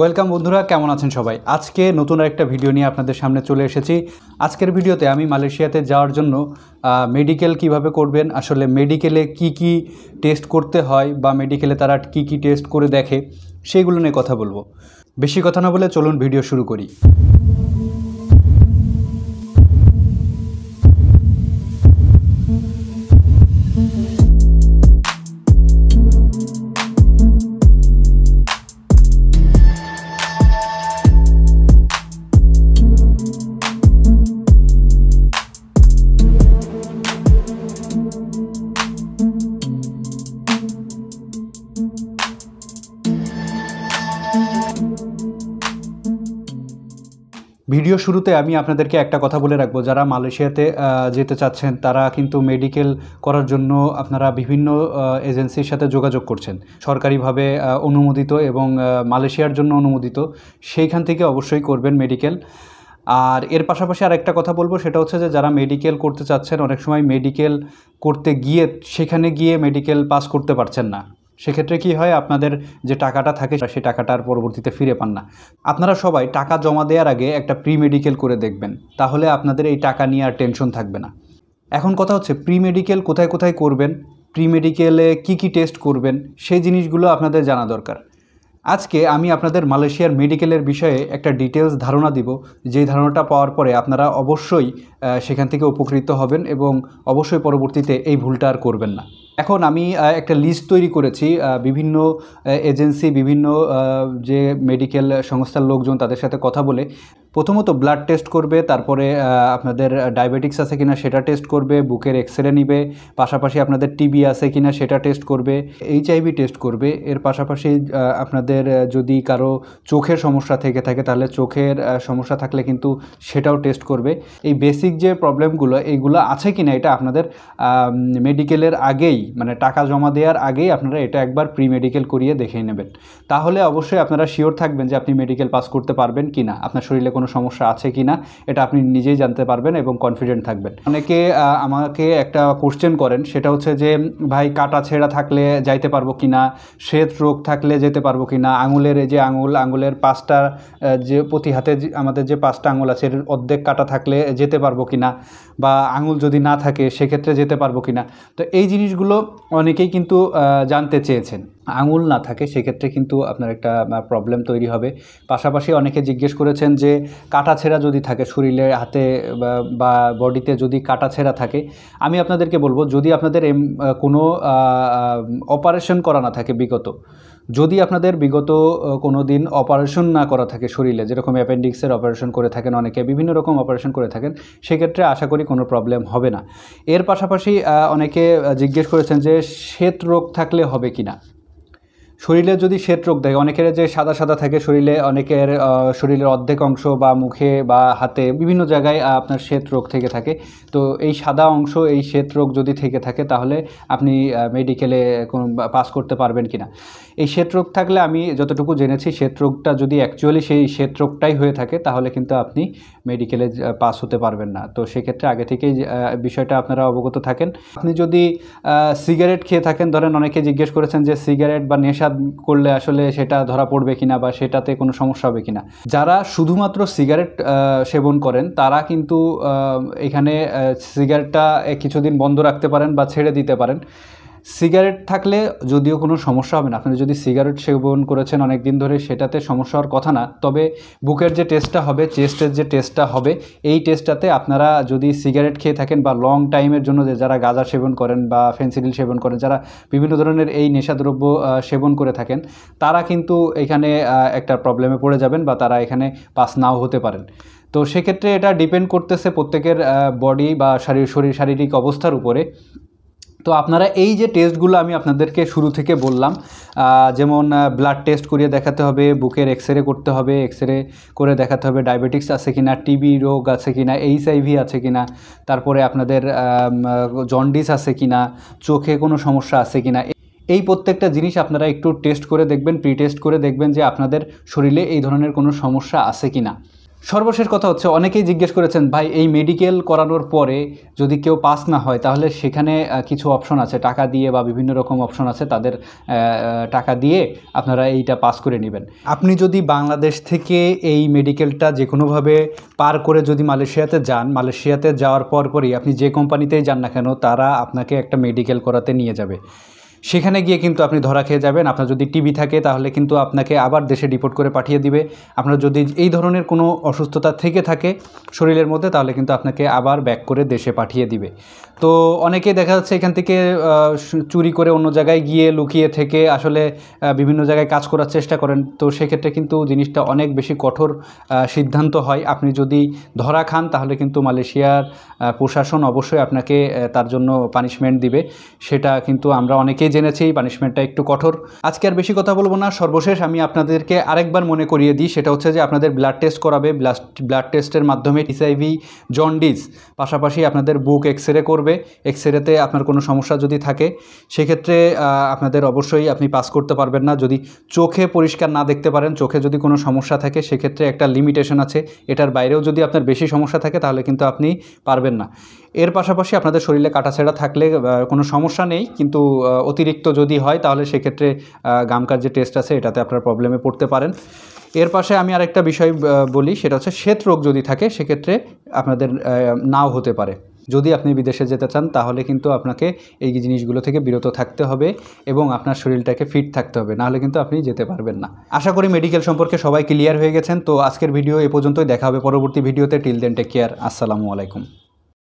welcome বন্ধুরা কেমন আছেন সবাই আজকে নতুন একটা ভিডিও নিয়ে আপনাদের সামনে চলে এসেছি আজকের ভিডিওতে আমি মালয়েশিয়াতে যাওয়ার জন্য মেডিকেল কিভাবে করবেন আসলে মেডিকেলে কি কি টেস্ট করতে হয় বা মেডিকেলে তারা কি কি টেস্ট করে দেখে সেইগুলো নিয়ে কথা বলবো বেশি কথা না বলে চলুন ভিডিও শুরু করি ভিডিও শুরুতে আমি আপনাদেরকে একটা কথা বলে রাখবো যারা মালয়েশিয়াতে যেতে চাচ্ছেন তারা কিন্তু মেডিকেল করার জন্য আপনারা বিভিন্ন এজেন্সির সাথে যোগাযোগ করছেন সরকারিভাবে অনুমোদিত এবং মালয়েশিয়ার জন্য অনুমোদিত সেইখান থেকে অবশ্যই করবেন মেডিকেল আর এর পাশাপাশি আর একটা কথা বলবো সেটা হচ্ছে যে যারা মেডিকেল করতে চাচ্ছেন অনেক সময় মেডিকেল করতে গিয়ে সেখানে গিয়ে মেডিকেল পাস করতে পারছেন না সেক্ষেত্রে কি হয় আপনাদের যে টাকাটা থাকে সেই টাকাটা আর পরবর্তীতে ফিরে পান না আপনারা সবাই টাকা জমা দেওয়ার আগে একটা প্রি মেডিকেল করে দেখবেন তাহলে আপনাদের এই টাকা নিয়ে আর টেনশন থাকবে না এখন কথা হচ্ছে প্রি মেডিকেল কোথায় কোথায় করবেন প্রি মেডিকেলে কী কী টেস্ট করবেন সেই জিনিসগুলো আপনাদের জানা দরকার আজকে আমি আপনাদের মালয়েশিয়ার মেডিকেলের বিষয়ে একটা ডিটেলস ধারণা দিব যে ধারণাটা পাওয়ার পরে আপনারা অবশ্যই সেখান থেকে উপকৃত হবেন এবং অবশ্যই পরবর্তীতে এই ভুলটা আর করবেন না এখন আমি একটা লিস্ট তৈরি করেছি বিভিন্ন এজেন্সি বিভিন্ন যে মেডিকেল সংস্থার লোকজন তাদের সাথে কথা বলে প্রথমত ব্লাড টেস্ট করবে তারপরে আপনাদের ডায়াবেটিক্স আছে কিনা সেটা টেস্ট করবে বুকের এক্স রে নিবে পাশাপাশি আপনাদের টিবি আছে কিনা সেটা টেস্ট করবে এইচআইভি টেস্ট করবে এর পাশাপাশি আপনাদের যদি কারো চোখের সমস্যা থেকে থাকে তাহলে চোখের সমস্যা থাকলে কিন্তু সেটাও টেস্ট করবে এই বেসিক যে প্রবলেমগুলো এইগুলো আছে কিনা এটা আপনাদের মেডিকেলের আগেই মানে টাকা জমা দেওয়ার আগেই আপনারা এটা একবার প্রি মেডিকেল করিয়ে দেখে নেবেন তাহলে অবশ্যই আপনারা শিওর থাকবেন যে আপনি মেডিকেল পাস করতে পারবেন কি না আপনার শরীরে কোনো কোনো সমস্যা আছে কি না এটা আপনি নিজেই জানতে পারবেন এবং কনফিডেন্ট থাকবেন অনেকে আমাকে একটা কোশ্চেন করেন সেটা হচ্ছে যে ভাই কাটা ছেঁড়া থাকলে যাইতে পারবো কি না শ্বেত রোগ থাকলে যেতে পারবো কি না আঙুলের যে আঙুল আঙুলের পাঁচটা যে প্রতি হাতে আমাদের যে পাঁচটা আঙুল আছে এর অর্ধেক কাটা থাকলে যেতে পারবো কি না বা আঙুল যদি না থাকে সেক্ষেত্রে যেতে পারবো কি না তো এই জিনিসগুলো অনেকেই কিন্তু জানতে চেয়েছেন আঙুল না থাকে সেক্ষেত্রে কিন্তু আপনার একটা প্রবলেম তৈরি হবে পাশাপাশি অনেকে জিজ্ঞেস করেছেন যে কাটা ছেঁড়া যদি থাকে শরীরে হাতে বা বডিতে যদি কাটা ছেঁড়া থাকে আমি আপনাদেরকে বলবো যদি আপনাদের এম কোনো অপারেশন করা না থাকে বিগত যদি আপনাদের বিগত কোনো দিন অপারেশন না করা থাকে শরীরে যেরকম অ্যাপেন্ডিক্সের অপারেশন করে থাকেন অনেকে বিভিন্ন রকম অপারেশন করে থাকেন সেক্ষেত্রে আশা করি কোনো প্রবলেম হবে না এর পাশাপাশি অনেকে জিজ্ঞেস করেছেন যে শ্বেত রোগ থাকলে হবে কি না শরীরে যদি শ্বেত রোগ থাকে অনেকের যে সাদা সাদা থাকে শরীরে অনেকের শরীরের অর্ধেক অংশ বা মুখে বা হাতে বিভিন্ন জায়গায় আপনার শ্বেত রোগ থেকে থাকে তো এই সাদা অংশ এই শ্বেত রোগ যদি থেকে থাকে তাহলে আপনি মেডিকেলে কোনো পাস করতে পারবেন কিনা এই শ্বেত রোগ থাকলে আমি যতটুকু জেনেছি শ্বেত রোগটা যদি অ্যাকচুয়ালি সেই শ্বেত রোগটাই হয়ে থাকে তাহলে কিন্তু আপনি মেডিকেলে পাস হতে পারবেন না তো সেক্ষেত্রে আগে থেকেই বিষয়টা আপনারা অবগত থাকেন আপনি যদি সিগারেট খেয়ে থাকেন ধরেন অনেকে জিজ্ঞেস করেছেন যে সিগারেট বা নেশা নেশা করলে আসলে সেটা ধরা পড়বে কিনা বা সেটাতে কোনো সমস্যা হবে কিনা যারা শুধুমাত্র সিগারেট সেবন করেন তারা কিন্তু এখানে সিগারেটটা কিছুদিন বন্ধ রাখতে পারেন বা ছেড়ে দিতে পারেন সিগারেট থাকলে যদিও কোনো সমস্যা হবে না আপনি যদি সিগারেট সেবন করেছেন অনেক দিন ধরে সেটাতে সমস্যা হওয়ার কথা না তবে বুকের যে টেস্টটা হবে চেস্টের যে টেস্টটা হবে এই টেস্টটাতে আপনারা যদি সিগারেট খেয়ে থাকেন বা লং টাইমের জন্য যারা গাঁজা সেবন করেন বা ফেন্সিডিল সেবন করেন যারা বিভিন্ন ধরনের এই নেশাদ্রব্য সেবন করে থাকেন তারা কিন্তু এখানে একটা প্রবলেমে পড়ে যাবেন বা তারা এখানে পাস নাও হতে পারেন তো সেক্ষেত্রে এটা ডিপেন্ড করতেছে প্রত্যেকের বডি বা শরীর শরীর শারীরিক অবস্থার উপরে তো আপনারা এই যে টেস্টগুলো আমি আপনাদেরকে শুরু থেকে বললাম যেমন ব্লাড টেস্ট করিয়ে দেখাতে হবে বুকের এক্স রে করতে হবে এক্স রে করে দেখাতে হবে ডায়াবেটিক্স আছে কি না টিবি রোগ আছে কি না এইচআইভি আছে কি না তারপরে আপনাদের জন্ডিস আছে কি না চোখে কোনো সমস্যা আছে কি না এই প্রত্যেকটা জিনিস আপনারা একটু টেস্ট করে দেখবেন প্রি টেস্ট করে দেখবেন যে আপনাদের শরীরে এই ধরনের কোনো সমস্যা আছে কি না সর্বশেষ কথা হচ্ছে অনেকেই জিজ্ঞেস করেছেন ভাই এই মেডিকেল করানোর পরে যদি কেউ পাস না হয় তাহলে সেখানে কিছু অপশন আছে টাকা দিয়ে বা বিভিন্ন রকম অপশন আছে তাদের টাকা দিয়ে আপনারা এইটা পাস করে নেবেন আপনি যদি বাংলাদেশ থেকে এই মেডিকেলটা যে কোনোভাবে পার করে যদি মালয়েশিয়াতে যান মালয়েশিয়াতে যাওয়ার পরপরই আপনি যে কোম্পানিতেই যান না কেন তারা আপনাকে একটা মেডিকেল করাতে নিয়ে যাবে সেখানে গিয়ে কিন্তু আপনি ধরা খেয়ে যাবেন আপনার যদি টিবি থাকে তাহলে কিন্তু আপনাকে আবার দেশে ডিপোর্ট করে পাঠিয়ে দিবে আপনার যদি এই ধরনের কোনো অসুস্থতা থেকে থাকে শরীরের মধ্যে তাহলে কিন্তু আপনাকে আবার ব্যাক করে দেশে পাঠিয়ে দিবে তো অনেকেই দেখা যাচ্ছে এখান থেকে চুরি করে অন্য জায়গায় গিয়ে লুকিয়ে থেকে আসলে বিভিন্ন জায়গায় কাজ করার চেষ্টা করেন তো সেক্ষেত্রে কিন্তু জিনিসটা অনেক বেশি কঠোর সিদ্ধান্ত হয় আপনি যদি ধরা খান তাহলে কিন্তু মালয়েশিয়ার প্রশাসন অবশ্যই আপনাকে তার জন্য পানিশমেন্ট দিবে সেটা কিন্তু আমরা অনেকেই জেনেছি পানিশমেন্টটা একটু কঠোর আজকে আর বেশি কথা বলবো না সর্বশেষ আমি আপনাদেরকে আরেকবার মনে করিয়ে দিই সেটা হচ্ছে যে আপনাদের ব্লাড টেস্ট করাবে ব্লাড ব্লাড টেস্টের মাধ্যমে টিসআইভি জন্ডিস পাশাপাশি আপনাদের বুক এক্স রে করবে এক্স রেতে আপনার কোনো সমস্যা যদি থাকে সেক্ষেত্রে আপনাদের অবশ্যই আপনি পাস করতে পারবেন না যদি চোখে পরিষ্কার না দেখতে পারেন চোখে যদি কোনো সমস্যা থাকে সেক্ষেত্রে একটা লিমিটেশন আছে এটার বাইরেও যদি আপনার বেশি সমস্যা থাকে তাহলে কিন্তু আপনি পারবেন না এর পাশাপাশি আপনাদের শরীরে কাটাছেড়া থাকলে কোনো সমস্যা নেই কিন্তু অতিরিক্ত অতিরিক্ত যদি হয় তাহলে সেক্ষেত্রে গামকার যে টেস্ট আছে এটাতে আপনার প্রবলেমে পড়তে পারেন এর পাশে আমি আরেকটা বিষয় বলি সেটা হচ্ছে শ্বেত রোগ যদি থাকে সেক্ষেত্রে আপনাদের নাও হতে পারে যদি আপনি বিদেশে যেতে চান তাহলে কিন্তু আপনাকে এই জিনিসগুলো থেকে বিরত থাকতে হবে এবং আপনার শরীরটাকে ফিট থাকতে হবে নাহলে কিন্তু আপনি যেতে পারবেন না আশা করি মেডিকেল সম্পর্কে সবাই ক্লিয়ার হয়ে গেছেন তো আজকের ভিডিও এ পর্যন্তই দেখা হবে পরবর্তী ভিডিওতে টিল দেন টেক কেয়ার আসসালামু আলাইকুম